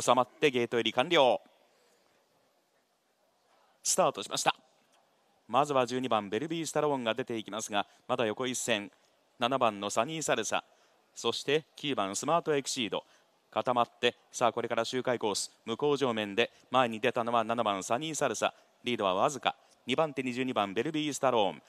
収まってゲート入り完了スタートしましたまずは12番ベルビー・スタローンが出ていきますがまだ横一線7番のサニー・サルサそして9番スマート・エクシード固まってさあこれから周回コース向こう上面で前に出たのは7番サニー・サルサリードはわずか2番手22番ベルビー・スタローン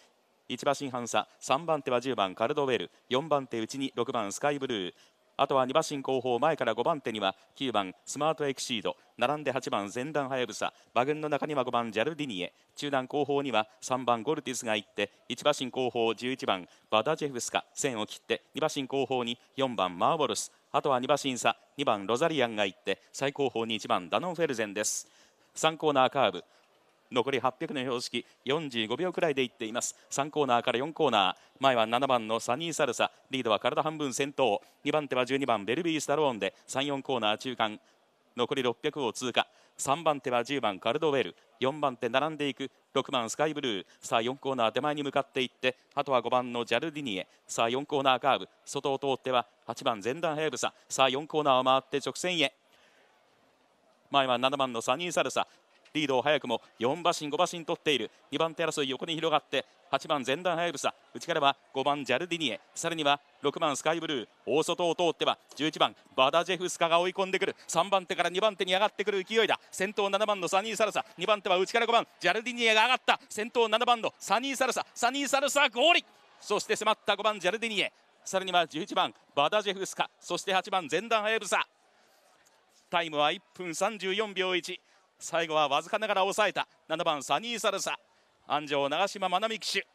1馬身半差3番手は10番カルドウェル4番手内に6番スカイブルーあとは2馬身後方前から5番手には9番スマートエクシード並んで8番前段はやぶさ馬群の中には5番ジャルディニエ中段後方には3番ゴルティスが行って1馬身後方11番バダジェフスカ線を切って2馬身後方に4番マーボルスあとは2馬身差2番ロザリアンが行って最後方に1番ダノンフェルゼンです3コーナーカーブ残り800の標識45秒くらいでいっています3コーナーから4コーナー前は7番のサニー・サルサリードは体半分先頭2番手は12番ベルビー・スタローンで34コーナー中間残り600を通過3番手は10番カルドウェル4番手並んでいく6番スカイブルーさあ4コーナー手前に向かっていってあとは5番のジャルディニエさあ4コーナーカーブ外を通っては8番前段ヘイブサさあ4コーナーを回って直線へ前は7番のサニー・サルサリードを早くも4馬身5馬身取っている2番手争い横に広がって8番前段早草内からは5番ジャルディニエさらには6番スカイブルー大外を通っては11番バダジェフスカが追い込んでくる3番手から2番手に上がってくる勢いだ先頭7番のサニー・サルサ2番手は内から5番ジャルディニエが上がった先頭7番のサニー・サルササニー・サルサゴーリそして迫った5番ジャルディニエさらには11番バダジェフスカそして8番前段早草タイムは1分34秒1最後はわずかながら抑えた7番サニー・サルサ安城長嶋愛美騎手